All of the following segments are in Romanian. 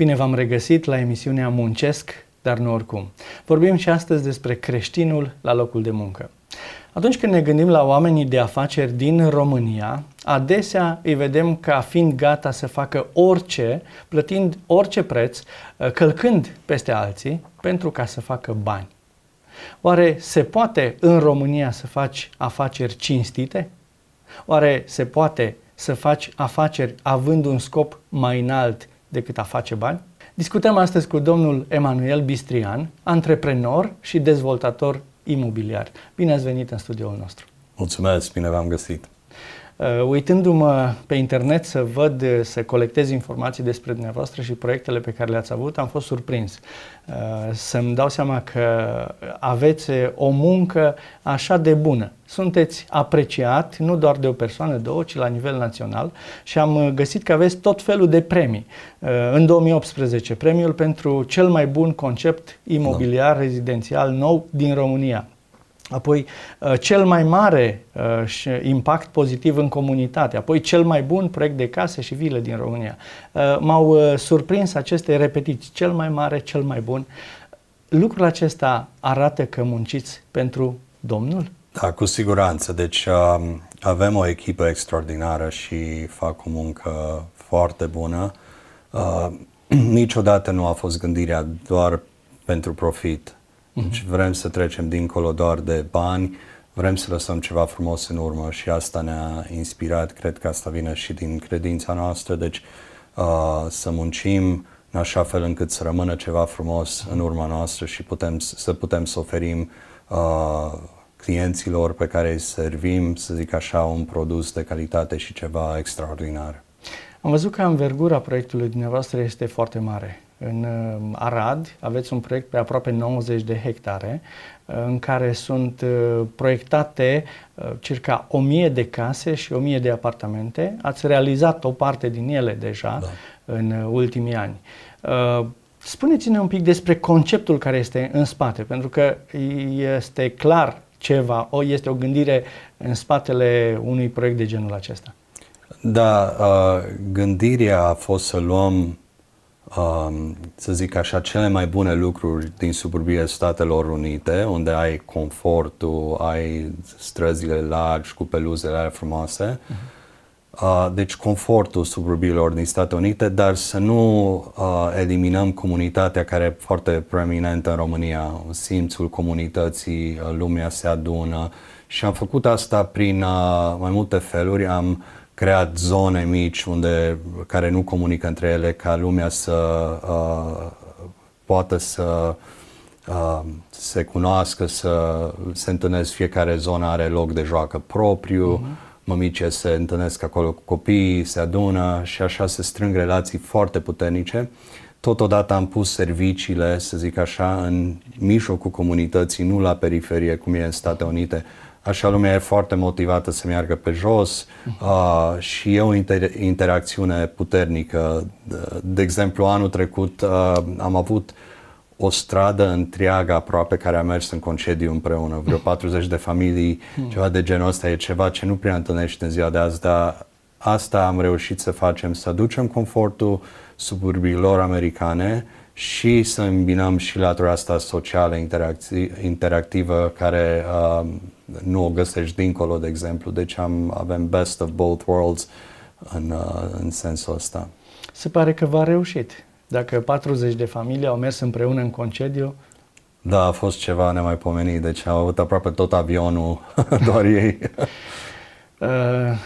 Bine v-am regăsit la emisiunea Muncesc, dar nu oricum. Vorbim și astăzi despre creștinul la locul de muncă. Atunci când ne gândim la oamenii de afaceri din România, adesea îi vedem ca fiind gata să facă orice, plătind orice preț, ă, călcând peste alții, pentru ca să facă bani. Oare se poate în România să faci afaceri cinstite? Oare se poate să faci afaceri având un scop mai înalt decât a face bani. Discutăm astăzi cu domnul Emanuel Bistrian, antreprenor și dezvoltator imobiliar. Bine ați venit în studioul nostru! Mulțumesc, bine v-am găsit! Uh, uitându-mă pe internet să văd, să colectez informații despre dumneavoastră și proiectele pe care le-ați avut, am fost surprins uh, să-mi dau seama că aveți o muncă așa de bună. Sunteți apreciat nu doar de o persoană, două, ci la nivel național și am uh, găsit că aveți tot felul de premii. În 2018, premiul pentru cel mai bun concept imobiliar no. rezidențial nou din România apoi uh, cel mai mare uh, impact pozitiv în comunitate, apoi cel mai bun proiect de case și vile din România. Uh, m-au surprins aceste repetiții, cel mai mare, cel mai bun. Lucrul acesta arată că munciți pentru Domnul? Da, cu siguranță. Deci avem o echipă extraordinară și fac o muncă foarte bună. Niciodată nu a fost gândirea doar pentru profit deci mhm. vrem să trecem dincolo doar de bani, vrem să lăsăm ceva frumos în urmă și asta ne-a inspirat, cred că asta vine și din credința noastră, deci uh, să muncim în așa fel încât să rămână ceva frumos în urma noastră și putem, să putem să oferim uh, clienților pe care îi servim, să zic așa, un produs de calitate și ceva extraordinar. Am văzut că învergura proiectului dumneavoastră este foarte mare în um, Arad aveți un proiect pe aproape 90 de hectare uh, în care sunt uh, proiectate uh, circa 1000 de case și 1000 de apartamente. Ați realizat o parte din ele deja da. în ultimii ani. Spuneți-ne un pic despre conceptul care este în spate, pentru că este clar ceva, o, este o gândire în spatele unui proiect de genul acesta. Da, gândirea a fost să luăm Um, să zic așa, cele mai bune lucruri din suburbia Statelor Unite, unde ai confortul, ai străzile largi cu peluzele alea frumoase. Uh-huh. deci confortul suburbiilor din Statele Unite, dar să nu uh, eliminăm comunitatea care e foarte preeminentă în România, simțul comunității, uh, lumea se adună și am făcut asta prin uh, mai multe feluri, am uh, creat zone mici unde, care nu comunică între ele ca lumea să uh, poată să uh, se cunoască, să se întâlnesc, fiecare zonă are loc de joacă propriu, uh-huh. mămice se întâlnesc acolo cu copiii, se adună și așa se strâng relații foarte puternice. Totodată am pus serviciile, să zic așa, în mijlocul comunității, nu la periferie, cum e în Statele Unite, așa lumea e foarte motivată să meargă pe jos uh, și e o inter- interacțiune puternică. De, de exemplu, anul trecut uh, am avut o stradă întreagă aproape care a mers în concediu împreună, vreo 40 de familii, ceva de genul ăsta, e ceva ce nu prea întâlnești în ziua de azi, dar asta am reușit să facem, să aducem confortul suburbiilor americane uh, și să îmbinăm și latura asta socială, interactivă, care uh, nu o găsești dincolo, de exemplu. Deci am, avem best of both worlds în, uh, în sensul ăsta. Se pare că v-a reușit. Dacă 40 de familii au mers împreună în concediu, da, a fost ceva nemaipomenit, deci au avut aproape tot avionul, doar ei. Eh,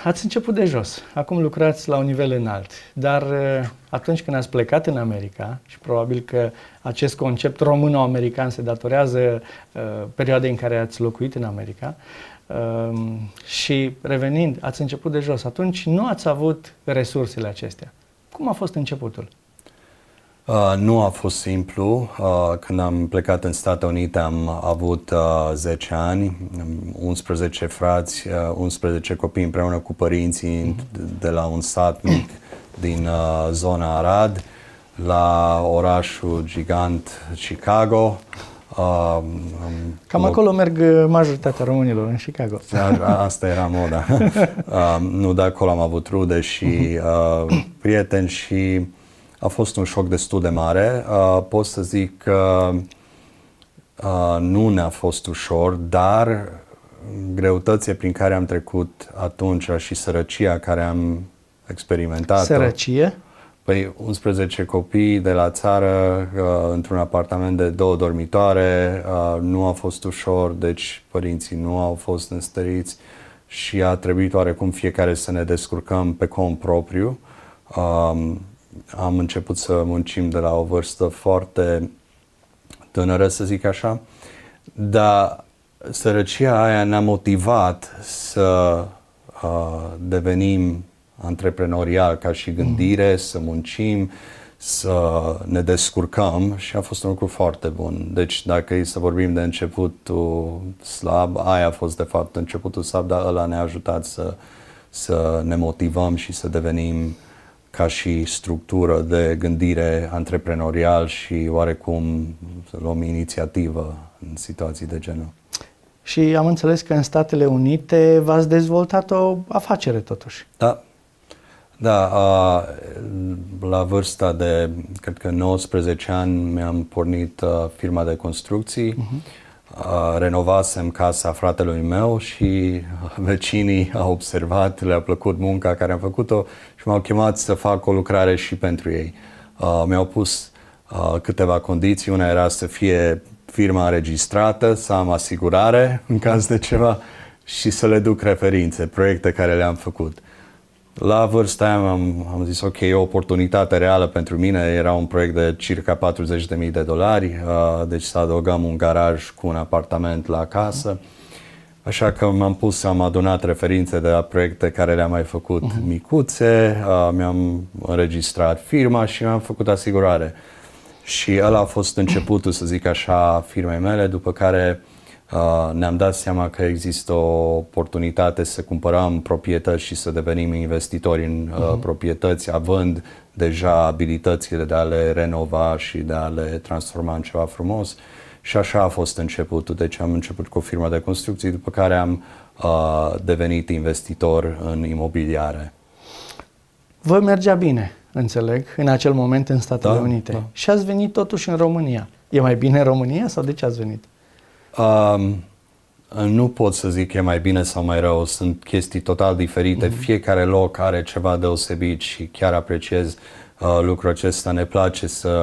ați început de jos, acum lucrați la un nivel înalt, dar eh, atunci când ați plecat în America și probabil că acest concept româno-american se datorează eh, perioadei în care ați locuit în America și revenind, ați început de jos, atunci nu ați avut resursele acestea. Cum a fost începutul? Uh, nu a fost simplu. Uh, când am plecat în Statele Unite am avut uh, 10 ani, 11 um, frați, uh, 11 copii împreună cu părinții mm de la un sat mic din uh, zona Arad la orașul gigant Chicago. Uh, Cam loc... acolo merg majoritatea românilor, în Chicago. Da, a, asta era moda. uh, nu, de acolo am avut rude și uh, prieteni și a fost un șoc destul de mare. Uh, pot să zic că uh, nu ne-a fost ușor, dar greutățile prin care am trecut atunci și sărăcia care am experimentat. Sărăcie? Păi 11 copii de la țară uh, într-un apartament de două dormitoare, uh, nu a fost ușor, deci părinții nu au fost înstăriți și a trebuit oarecum fiecare să ne descurcăm pe cont propriu. Um, am început să muncim de la o vârstă foarte tânără, să zic așa, dar sărăcia aia ne-a motivat să uh, devenim antreprenorial ca și gândire, mm. să muncim, să ne descurcăm și a fost un lucru foarte bun. Deci dacă e să vorbim de începutul slab, aia a fost de fapt începutul slab, dar ăla ne-a ajutat să, să ne motivăm și să devenim ca și structură de gândire antreprenorial și oarecum să luăm inițiativă în situații de genul. Și am înțeles că în Statele Unite v-ați dezvoltat o afacere totuși. Da. Da, a, la vârsta de, cred că 19 ani, mi-am pornit a, firma de construcții. Uh-huh renovasem casa fratelui meu și vecinii au observat, le-a plăcut munca care am făcut-o și m-au chemat să fac o lucrare și pentru ei. Mi-au pus câteva condiții, una era să fie firma înregistrată, să am asigurare în caz de ceva și să le duc referințe, proiecte care le-am făcut. La vârsta aia am, am zis, ok, e o oportunitate reală pentru mine. Era un proiect de circa 40.000 de dolari, uh, deci să adăugăm un garaj cu un apartament la casă. Așa că m-am pus, am adunat referințe de la proiecte care le-am mai făcut uh-huh. micuțe, uh, mi-am înregistrat firma și mi-am făcut asigurare. Și ăla a fost începutul, să zic așa, firmei mele, după care uh, Uh, ne-am dat seama că există o oportunitate să cumpărăm proprietăți și să devenim investitori în uh-huh. proprietăți, având deja abilitățile de a le renova și de a le transforma în ceva frumos. Și așa a fost începutul. Deci am început cu o firmă de construcții, după care am uh, devenit investitor în imobiliare. Vă mergea bine, înțeleg, în acel moment în Statele da, Unite. Da. Și ați venit totuși în România. E mai bine în România sau de ce ați venit? Um, nu pot să zic e mai bine sau mai rău, sunt chestii total diferite, mm-hmm. fiecare loc are ceva deosebit și chiar apreciez uh, lucrul acesta, ne place să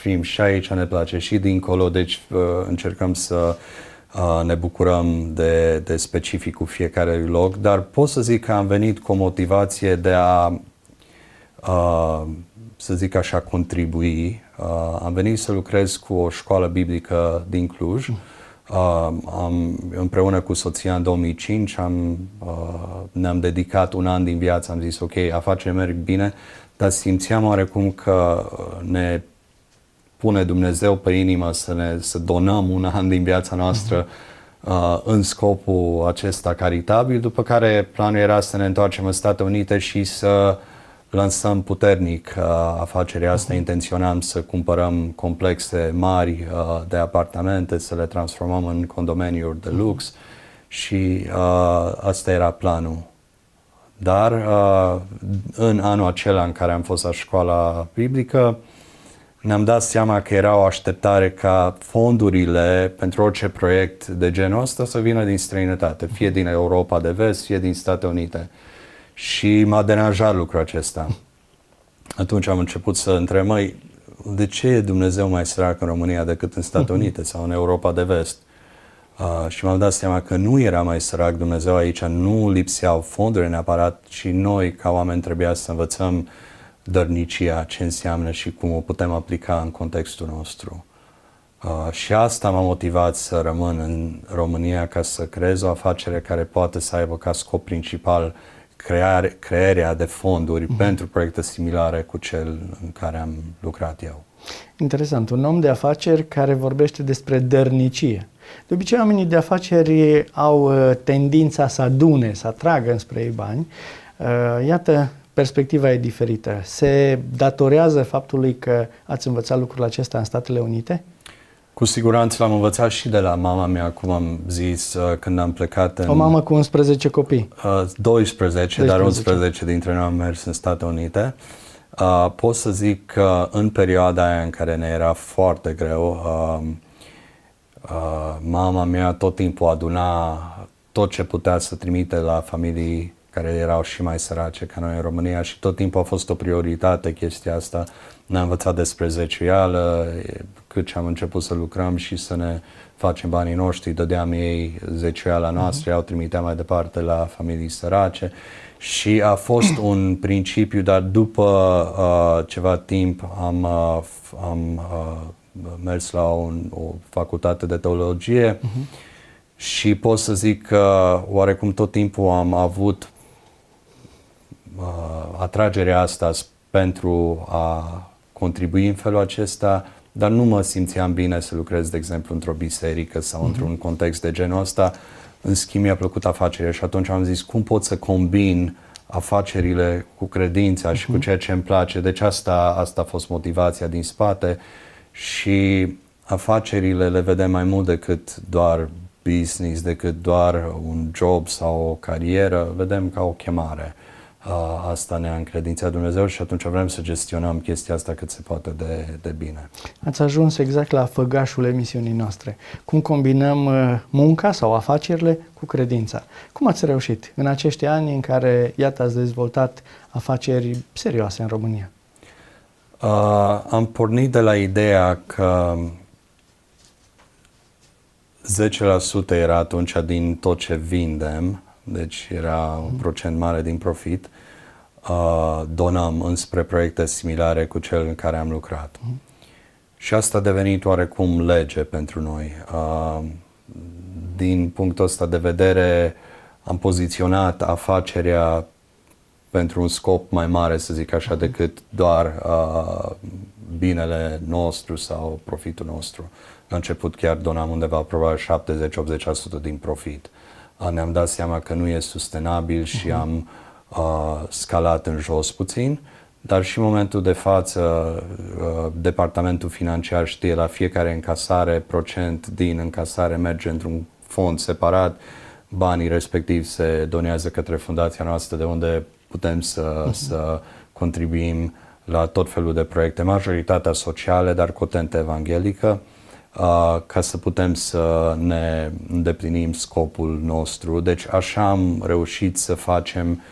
fim și aici, ne place și dincolo, deci uh, încercăm să uh, ne bucurăm de, de specificul fiecare loc, dar pot să zic că am venit cu o motivație de a, uh, să zic așa, contribui. Uh, am venit să lucrez cu o școală biblică din Cluj. Mm-hmm Uh, am, împreună cu soția în 2005 am, uh, ne-am dedicat un an din viață, am zis ok, afaceri merg bine, dar simțeam oarecum că uh, ne pune Dumnezeu pe inimă să ne să donăm un an din viața noastră mhm. uh, în scopul acesta caritabil, după care planul era să ne întoarcem în Statele Unite și să uh, lansăm puternic uh, afacerea asta, uh-huh. intenționam să cumpărăm complexe mari uh, de apartamente, să le transformăm în condomeniuri de lux și uh, asta era planul. Dar uh, în anul acela în care am fost la școala biblică, ne-am dat seama că era o așteptare ca fondurile pentru orice proiect de genul ăsta să vină din străinătate, fie din Europa de Vest, fie din Statele Unite. Și m-a deranjat lucrul acesta. Atunci am început să întreb, măi, de ce e Dumnezeu mai sărac în România decât în Statele Unite sau în Europa de Vest? Uh, și m-am dat seama că nu era mai sărac Dumnezeu aici, nu lipseau fonduri neapărat, ci noi, ca oameni, trebuia să învățăm dărnicia, ce înseamnă și cum o putem aplica în contextul nostru. Uh, și asta m-a motivat să rămân în România ca să creez o afacere care poate să aibă ca scop principal creare, crearea de fonduri mm pentru proiecte similare cu cel în care am lucrat eu. Interesant, un om de afaceri care vorbește despre dărnicie. De obicei, oamenii de afaceri au uh, tendința să adune, să atragă înspre ei bani. Uh, iată, perspectiva e diferită. Se datorează faptului că ați învățat lucrul acesta în Statele Unite? Cu siguranță l-am învățat și de la mama mea, cum am zis, uh, când am plecat în... O mamă cu 11 copii. 12, uh, 12. dar 11 dintre noi am mers în Statele Unite. Uh, pot să zic că în perioada aia în care ne era foarte greu, mama mea tot timpul aduna tot ce putea să trimite la familii care erau și mai sărace ca noi în România și tot timpul a fost o prioritate chestia asta. Ne-am învățat despre zeciuială, cât ce am început să lucrăm și să ne facem banii noștri, dădeam ei zeciuiala mhm. noastră, uh-huh. au trimitea mai departe la familii sărace și a fost un principiu, dar după uh, ceva timp am, uh, am uh, mers la un, o facultate de teologie uh-huh. și pot să zic că oarecum tot timpul am avut atragerea asta pentru a contribui în felul acesta, dar nu mă simțeam bine să lucrez, de exemplu, într-o biserică sau mm-hmm. într-un context de genul ăsta. În schimb, mi-a plăcut afacerea și atunci am zis cum pot să combin afacerile cu credința mm-hmm. și cu mhm. ceea ce îmi place. Deci asta, asta a fost motivația din spate și afacerile le vedem mai mult decât doar business, decât doar un job sau o carieră, vedem ca o chemare asta ne-a încredințat Dumnezeu și atunci vrem să gestionăm chestia asta cât se poate de, de bine. Ați ajuns exact la făgașul emisiunii noastre. Cum combinăm uh, munca sau afacerile cu credința? Cum ați reușit în acești ani în care, iată, ați dezvoltat afaceri serioase în România? Uh, am pornit de la ideea că 10% era atunci din tot ce vindem, deci era un procent mare din profit Uh, donăm înspre proiecte similare cu cel în care am lucrat. Mhm. Și asta a devenit oarecum lege pentru noi. Uh, din punctul ăsta de vedere, am poziționat afacerea pentru un scop mai mare, să zic așa, mhm. decât doar uh, binele nostru sau profitul nostru. La început chiar donam undeva probabil 70-80% din profit. Uh, ne-am dat seama că nu e sustenabil și mhm. am uh, scalat în jos puțin, dar și în momentul de față uh, departamentul financiar știe la fiecare încasare, procent din încasare merge într-un fond separat, banii respectiv se donează către fundația noastră de unde putem să, uh-huh. să contribuim la tot felul de proiecte, majoritatea sociale, dar cu tentă evanghelică, uh, ca să putem să ne îndeplinim scopul nostru. Deci așa am reușit să facem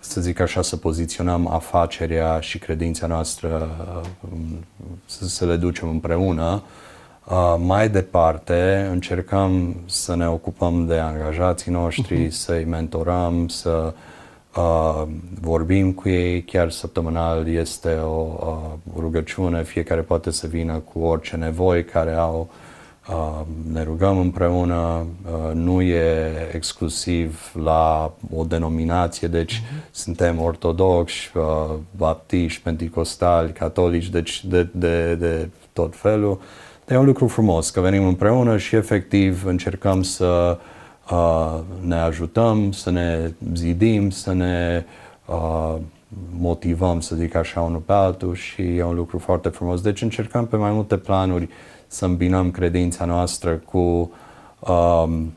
să zic așa, să poziționăm afacerea și credința noastră, să le ducem împreună. Mai departe, încercăm să ne ocupăm de angajații noștri, uh-huh. să-i mentorăm, să vorbim cu ei. Chiar săptămânal este o rugăciune, fiecare poate să vină cu orice nevoi care au Uh, ne rugăm împreună, uh, nu e exclusiv la o denominație, deci mm-hmm. suntem ortodoxi, uh, baptiști, pentecostali, catolici, deci de, de, de tot felul. Dar e un lucru frumos că venim împreună și efectiv încercăm să ne ajutăm, să ne zidim, să ne motivăm, să zic așa, unul pe altul și e un lucru foarte frumos. Deci încercăm pe mai multe planuri să îmbinăm credința noastră cu um,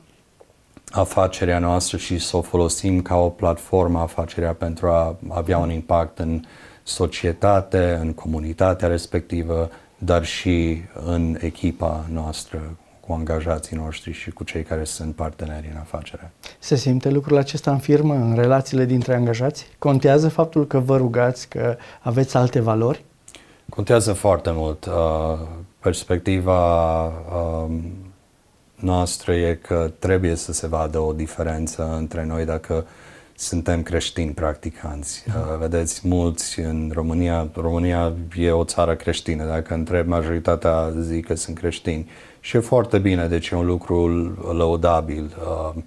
afacerea noastră și să o folosim ca o platformă afacerea pentru a avea un impact în societate, în comunitatea respectivă, dar și în echipa noastră angajații noștri și cu cei care sunt parteneri în afacere. Se simte lucrul acesta în firmă, în relațiile dintre angajați? Contează faptul că vă rugați, că aveți alte valori? Contează foarte mult. Uh, perspectiva um, noastră e că trebuie să se vadă o diferență între noi dacă suntem creștini practicanți. Uh, mhm. vedeți, mulți în România, România e o țară creștină, dacă întreb majoritatea zic că sunt creștini. Uh, și e foarte bine, deci e un lucru lăudabil. Uh,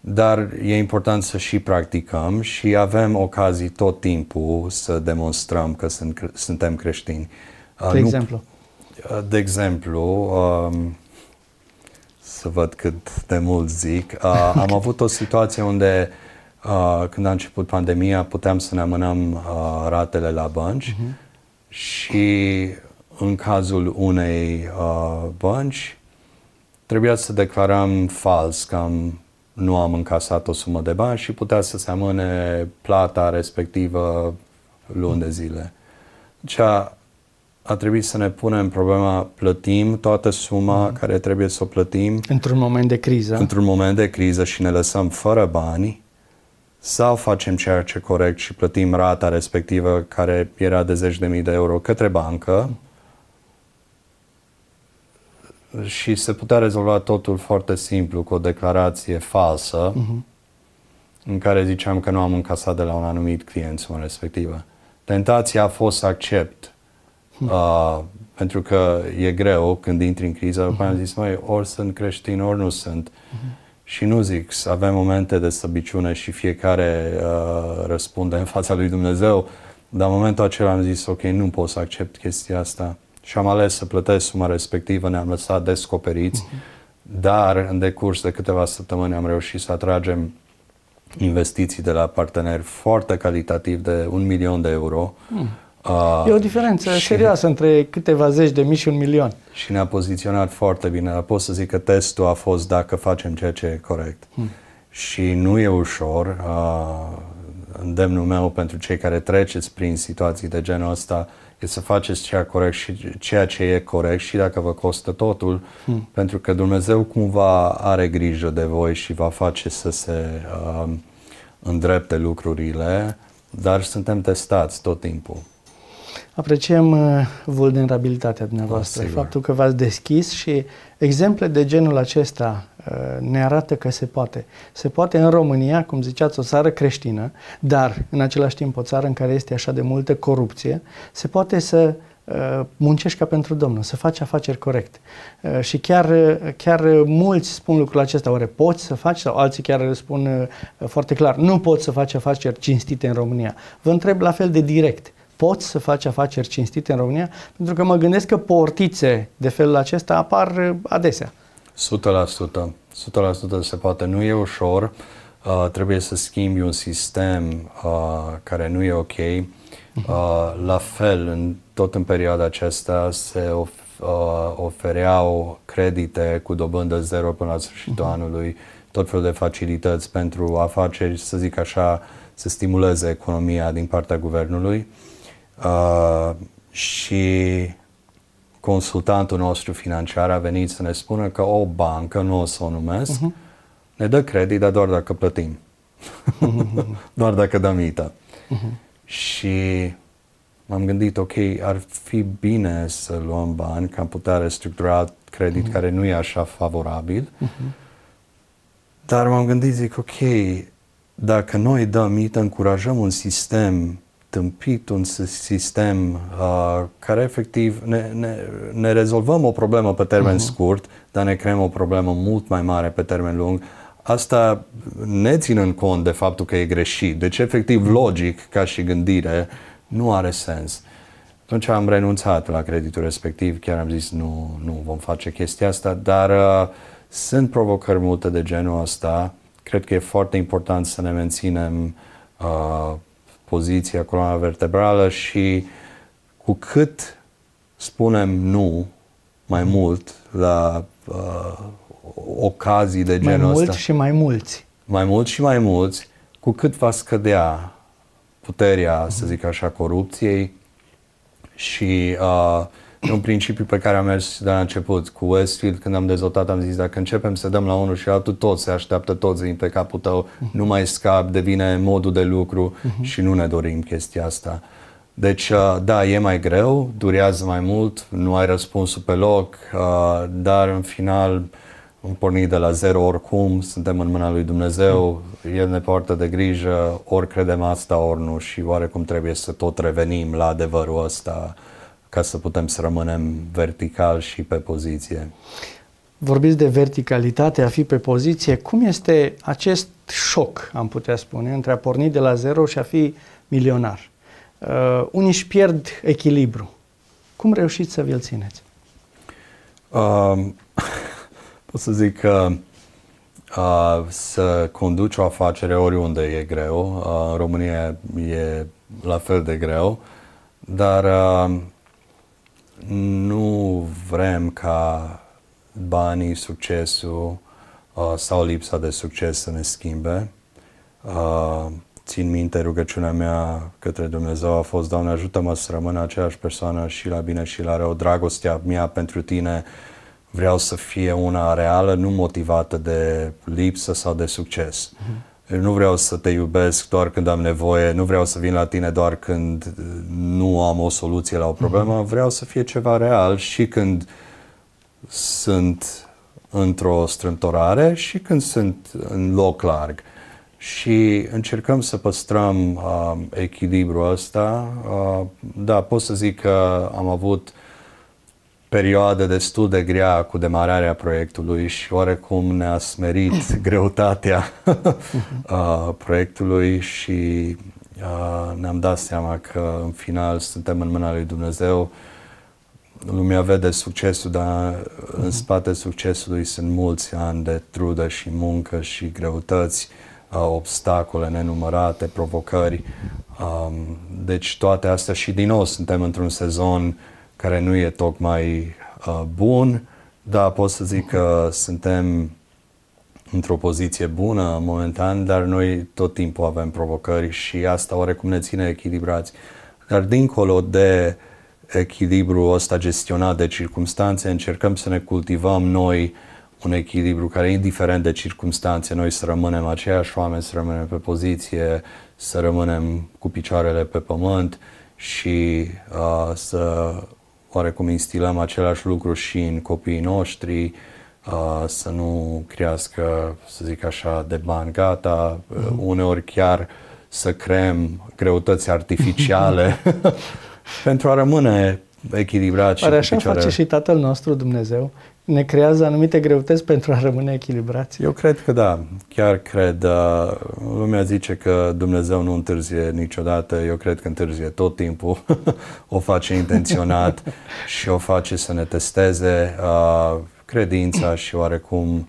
dar e important să și practicăm și avem ocazii tot timpul să demonstrăm că sunt, suntem creștini. Uh, de nu, exemplu? Uh, de exemplu, um, să văd cât de mult zic, am avut o situație unde când a început pandemia puteam să ne amânăm ratele la bănci uh-huh. și în cazul unei uh, bănci, trebuia să declaram fals că am, nu am încasat o sumă de bani și putea să se amâne plata respectivă luni de zile. Deci a, a trebuit să ne punem problema, plătim toată suma mm. care trebuie să o plătim. Într-un moment de criză. Într-un moment de criză și ne lăsăm fără bani sau facem ceea ce corect și plătim rata respectivă care era de zeci de mii de euro către bancă și se putea rezolva totul foarte simplu cu o declarație falsă uh-huh. în care ziceam că nu am încasat de la un anumit client suma respectivă. Tentația a fost să accept uh-huh. uh, pentru că e greu când intri în criză. Uh-huh. am mhm. zis, măi, ori sunt creștin, ori nu sunt. Uh-huh. Și nu zic, avem momente de slăbiciune și fiecare uh, răspunde în fața lui Dumnezeu, dar în momentul acela am zis, ok, nu pot să accept chestia asta și am ales să plătesc suma respectivă, ne-am lăsat descoperiți, uh-huh. dar în decurs de câteva săptămâni am reușit să atragem investiții de la parteneri foarte calitativ de un milion de euro. Uh-huh. Uh, e o diferență și, serioasă între câteva zeci de mii și un milion. Și ne-a poziționat foarte bine. Pot să zic că testul a fost dacă facem ceea ce e corect. Uh-huh. Și nu e ușor. Uh, îndemnul meu pentru cei care treceți prin situații de genul ăsta uh, e să faceți ceea, corect și, ceea ce e corect și dacă vă costă totul, hmm. pentru că Dumnezeu cumva are grijă de voi și va face să se uh, îndrepte lucrurile, dar suntem testați tot timpul. Apreciem uh, vulnerabilitatea dumneavoastră, o, ah, faptul că v-ați deschis și exemple de genul acesta uh, ne arată că se poate. Se poate în România, cum ziceați, o țară creștină, dar în același timp o țară în care este așa de multă corupție, se poate să uh, muncești ca pentru Domnul, să faci afaceri corect. Și chiar, chiar mulți spun lucrul acesta, oare poți să faci? Sau alții chiar spun foarte clar, nu poți să faci afaceri cinstite în România. Vă întreb la fel de direct, poți să faci afaceri cinstite în România? Pentru că mă gândesc că portițe de felul acesta apar uh, adesea. 100%. 100% se poate. Nu e ușor. Uh, trebuie să schimbi un sistem uh, care nu e ok. Uh, la fel, în, tot în perioada aceasta se of, uh, ofereau credite cu dobândă zero până la sfârșitul uh-huh. anului, tot felul de facilități pentru afaceri, să zic așa, să stimuleze economia din partea guvernului. Uh, Uh, și consultantul nostru financiar a venit să ne spună că o bancă, nu o să o numesc, uh-huh. ne dă credit, dar doar dacă plătim. Mhm. doar dacă dăm ITA. Uh-huh. Mhm. Și m-am gândit, ok, ar fi bine să luăm bani, că am putea restructura credit uh-huh. care nu e așa favorabil. Uh-huh. Dar m-am gândit, zic, ok, dacă noi dăm mită, încurajăm un sistem tâmpit un sistem uh, care efectiv ne, ne, ne rezolvăm o problemă pe termen uh-huh. scurt, dar ne creăm o problemă mult mai mare pe termen lung. Asta ne ținând cont de faptul că e greșit. Deci, efectiv, mhm. logic, ca și gândire, nu are sens. Atunci am renunțat la creditul respectiv, chiar am zis nu, nu vom face chestia asta, dar uh, sunt provocări multe de genul ăsta. Cred că e foarte important să ne menținem uh, poziția, coloana vertebrală și cu cât spunem nu mai mult la uh, ocazii de genul ăsta. Mai mult ăsta, și mai mulți. Mai mult și mai mulți, cu cât va scădea puterea, uh-huh. să zic așa, corupției și uh, un principiu pe care am mers de la început. Cu Westfield, când am dezvoltat, am zis, dacă începem să dăm la unul și altul, toți se așteaptă, toți vin pe capul tău, uh-huh. nu mai scap, devine modul de lucru uh-huh. și nu ne dorim chestia asta. Deci, uh, da, e mai greu, durează mai mult, nu ai răspunsul pe loc, uh, dar în final am pornit de la zero oricum, suntem în mâna lui Dumnezeu, mhm. El ne poartă de grijă, ori credem asta, ori nu și oarecum trebuie să tot revenim la adevărul ăsta ca să putem să rămânem vertical și pe poziție. Vorbiți de verticalitate, a fi pe poziție. Cum este acest șoc, am putea spune, între a porni de la zero și a fi milionar? Uh, unii își pierd echilibru. Cum reușiți să vi-l țineți? Uh, pot să zic că uh, să conduci o afacere oriunde e greu. Uh, în România e la fel de greu, dar uh, nu vrem ca banii, succesul uh, sau lipsa de succes să ne schimbe. Uh, țin minte rugăciunea mea către Dumnezeu a fost, Doamne ajută-mă să rămân aceeași persoană și la bine și la rău, dragostea mea pentru Tine vreau să fie una reală, nu motivată de lipsă sau de succes. Uh-huh nu vreau să te iubesc doar când am nevoie, nu vreau să vin la tine doar când uh, nu am o soluție la o problemă, mm-hmm. vreau să fie ceva real și când sunt într-o strâmtorare și când sunt în loc larg. Și încercăm să păstrăm uh, echilibrul ăsta. Uh, da, pot să zic că am avut perioadă destul de grea cu demararea proiectului și oarecum ne-a smerit greutatea uh, proiectului și uh, ne-am dat seama că în final suntem în mâna lui Dumnezeu. Lumea vede succesul, dar uh, în mhm. spate succesului sunt mulți ani de trudă și muncă și greutăți, obstacole nenumărate, provocări. Um, deci toate astea și din nou suntem într-un sezon care nu e tocmai uh, bun, dar pot să zic că suntem într-o poziție bună momentan, dar noi tot timpul avem provocări și asta oarecum ne ține echilibrați. Dar dincolo de echilibru ăsta gestionat de circumstanțe, încercăm să ne cultivăm noi un echilibru care, indiferent de circumstanțe, noi să rămânem aceiași oameni, să rămânem pe poziție, să rămânem cu picioarele pe pământ și uh, să oarecum instilăm același lucru și în copiii noștri, uh, să nu crească, să zic așa, de bani gata, uh, uneori chiar să creăm greutăți artificiale pentru a rămâne echilibrat și Are așa picioare. face și Tatăl nostru Dumnezeu. Ne creează anumite greutăți pentru a rămâne echilibrați. Eu cred că da, chiar cred. Uh, lumea zice că Dumnezeu nu întârzie niciodată. Eu cred că întârzie tot timpul. o face intenționat și o face să ne testeze uh, credința și oarecum...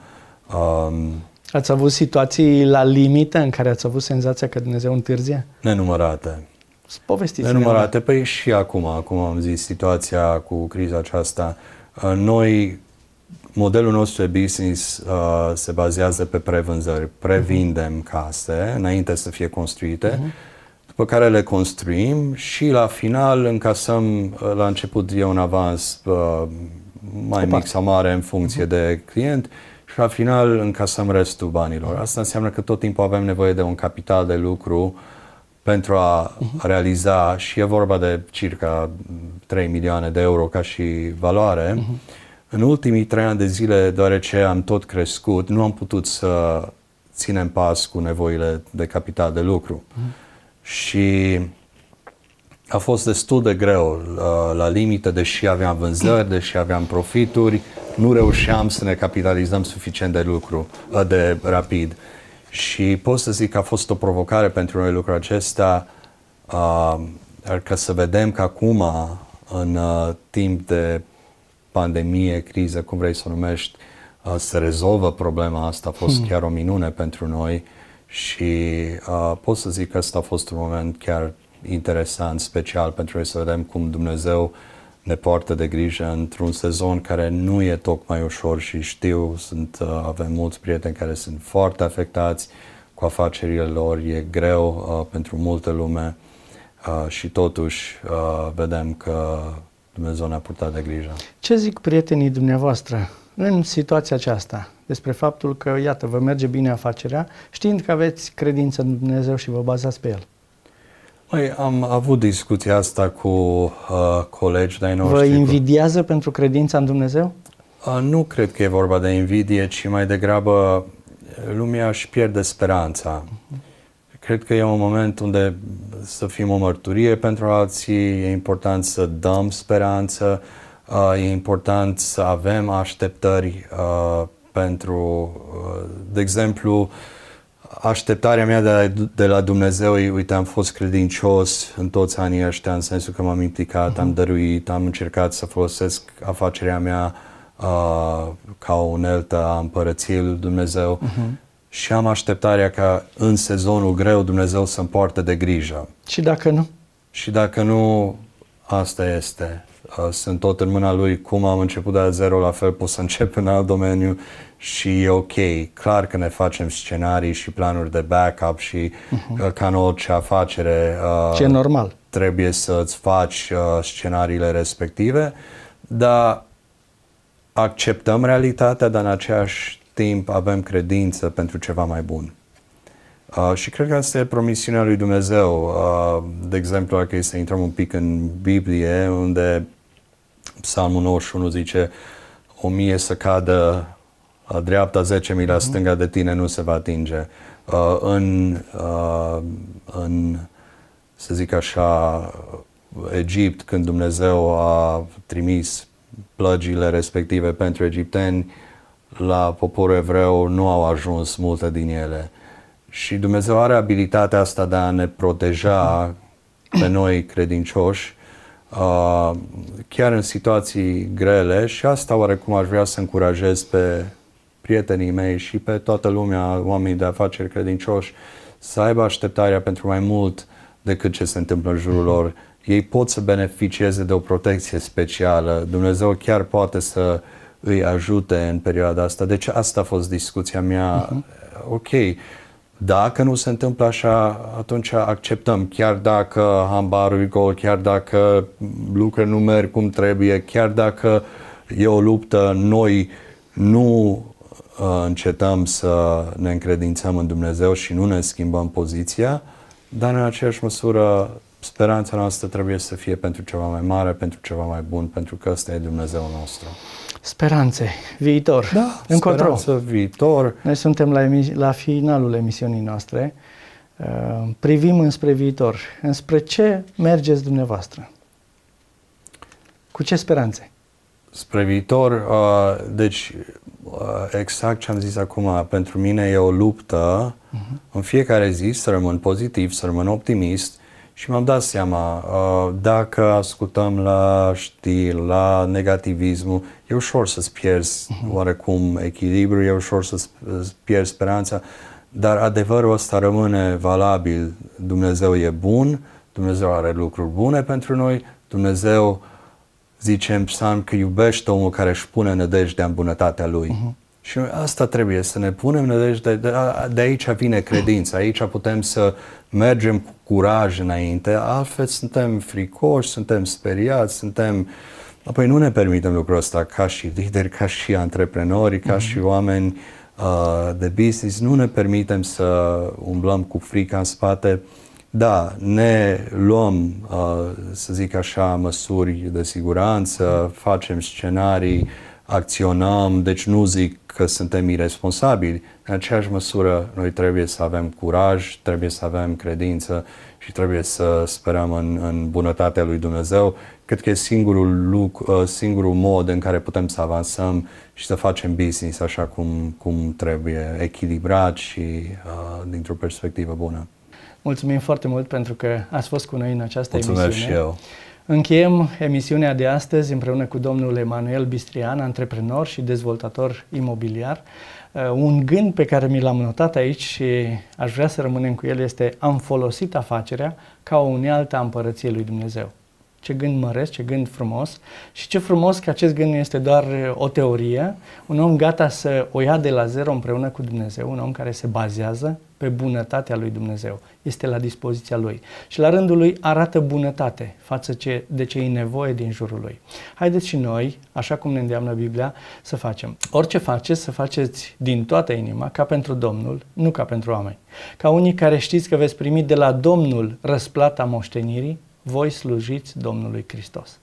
Um, Ați avut situații la limită în care ați avut senzația că Dumnezeu întârzie? Nenumărate povestiți Nenumărate, păi și acum, acum am zis, situația cu criza aceasta. Uh, noi, modelul nostru de business uh, se bazează pe prevânzări. Previndem mhm. case înainte să fie construite, uh-huh. după care le construim și la final încasăm, uh, la început e un avans uh, mai mic sau mare în funcție uh-huh. de client și la final încasăm restul banilor. Asta înseamnă că tot timpul avem nevoie de un capital de lucru uh, pentru a realiza și e vorba de circa 3 milioane de euro ca și valoare. Uh-huh. În ultimii trei ani de zile, deoarece am tot crescut, nu am putut să ținem pas cu nevoile de capital de lucru. Uh-huh. Și a fost destul de greu uh, la limită deși aveam vânzări, deși aveam profituri, nu reușeam să ne capitalizăm suficient de lucru, uh, de rapid. Și pot să zic că a fost o provocare pentru noi lucrul acesta, um, dar că să vedem că acum, în uh, timp de pandemie, criză, cum vrei să o numești, uh, se rezolvă problema asta a fost hmm. chiar o minune pentru noi și uh, pot să zic că asta a fost un moment chiar interesant, special pentru noi să vedem cum Dumnezeu uh, ne poartă de grijă într-un sezon care nu e tocmai ușor și știu, sunt, uh, avem mulți prieteni care sunt foarte afectați cu afacerile lor, e greu uh, pentru multă lume uh, și totuși uh, vedem că Dumnezeu ne-a purtat de grijă. Ce zic prietenii dumneavoastră în situația aceasta despre faptul că, iată, vă merge bine afacerea, știind că aveți credință în Dumnezeu și vă bazați pe El? Păi, am avut discuția asta cu uh, colegi de-ai noștri. Vă invidiază cu... pentru credința în Dumnezeu? Uh, nu cred că e vorba de invidie, ci mai degrabă lumea își pierde speranța. Uh-huh. Cred că e un moment unde să fim o mărturie pentru alții, e important să dăm speranță, uh, e important să avem așteptări uh, pentru, uh, de exemplu, uh, așteptarea mea de la, de la Dumnezeu uite, am fost credincios în toți anii ăștia, în sensul că m-am implicat, uh-huh. am mhm. dăruit, am încercat să folosesc afacerea mea uh, ca o uneltă a împărăției lui Dumnezeu uh-huh. și am așteptarea ca în sezonul greu Dumnezeu să-mi poartă de grijă. Și dacă nu? Și dacă nu, asta este. Uh, sunt tot în mâna lui, cum am început de la zero, la fel pot să încep în alt domeniu și e ok. Clar că ne facem scenarii și planuri de backup și uh-huh. ca în orice afacere uh, Ce normal. trebuie să-ți faci uh, scenariile respective, dar acceptăm realitatea, dar în aceeași timp avem credință pentru ceva mai bun. Uh, și cred că asta e promisiunea lui Dumnezeu. Uh, de exemplu, dacă e să intrăm un pic în Biblie, unde Psalmul 91 zice, o mie să cadă a dreapta, mii la mhm. stânga de tine nu se va atinge. Uh, în, uh, în, să zic așa, Egipt, când Dumnezeu a trimis plăgile respective pentru egipteni, la poporul evreu nu au ajuns multe din ele. Și Dumnezeu are abilitatea asta de a ne proteja mhm. pe noi credincioși Uh, chiar în situații grele și asta oarecum aș vrea să încurajez pe prietenii mei și pe toată lumea, oamenii de afaceri credincioși, să aibă așteptarea pentru mai mult decât ce se întâmplă în jurul lor. Ei pot să beneficieze de o protecție specială. Dumnezeu chiar poate să îi ajute în perioada asta. Deci asta a fost discuția mea. Uh-huh. Ok, dacă nu se întâmplă așa, atunci acceptăm, chiar dacă hambarul e gol, chiar dacă lucrurile nu merg cum trebuie, chiar dacă e o luptă, noi nu uh, încetăm să ne încredințăm în Dumnezeu și nu ne schimbăm poziția, dar în aceeași măsură speranța noastră trebuie să fie pentru ceva mai mare, pentru ceva mai bun, pentru că ăsta e Dumnezeu nostru speranțe, viitor. Da, încotro. speranță, viitor. Noi suntem la, emis- la finalul emisiunii noastre. Uh, privim înspre viitor. Înspre ce mergeți dumneavoastră? Cu ce speranțe? Spre viitor, uh, deci uh, exact ce am zis acum, pentru mine e o luptă uh-huh. în fiecare zi să rămân pozitiv, să rămân optimist, și mi-am dat seama, uh, dacă ascultăm la știri, la negativismul, e ușor să-ți pierzi mhm. oarecum echilibru, e ușor să-ți pierzi speranța, dar adevărul ăsta rămâne valabil. Dumnezeu e bun, Dumnezeu are lucruri bune pentru noi, Dumnezeu zice în psalm că iubește omul care își pune nădejdea în bunătatea lui. Uh-huh. Și asta trebuie, să ne punem nădejde, deci, de, de aici vine credința, aici putem să mergem cu curaj înainte, altfel suntem fricoși, suntem speriați, suntem... Apoi nu ne permitem lucrul ăsta ca și lideri, ca și antreprenori, ca mm-hmm. și mhm. oameni uh, de business, nu ne permitem să umblăm cu frica în spate. Da, ne luăm, uh, să zic așa, măsuri de siguranță, mhm. facem scenarii, acționăm, deci nu zic că suntem irresponsabili. În aceeași măsură, noi trebuie să avem curaj, trebuie să avem credință și trebuie să sperăm în, în bunătatea lui Dumnezeu. Cred că e singurul, lucru, uh, singurul mod în care putem să avansăm și să facem business așa cum, cum trebuie, echilibrat și uh, dintr-o perspectivă bună. Mulțumim foarte mult pentru că ați fost cu noi în această Mulțumesc emisiune. Mulțumesc și eu. Încheiem emisiunea de astăzi împreună cu domnul Emanuel Bistrian, antreprenor și dezvoltator imobiliar. Uh, un gând pe care mi l-am notat aici și aș vrea să rămânem cu el este am folosit afacerea ca o unealtă a împărăției lui Dumnezeu ce gând măresc, ce gând frumos și ce frumos că acest gând nu este doar o teorie, un om gata să o ia de la zero împreună cu Dumnezeu, un om care se bazează pe bunătatea lui Dumnezeu, este la dispoziția lui și la rândul lui arată bunătate față ce, de ce e nevoie din jurul lui. Haideți și noi, așa cum ne îndeamnă Biblia, să facem. Orice faceți, să faceți din toată inima, ca pentru Domnul, nu ca pentru oameni. Ca unii care știți că veți primi de la Domnul răsplata moștenirii, voi slujiți Domnului Hristos.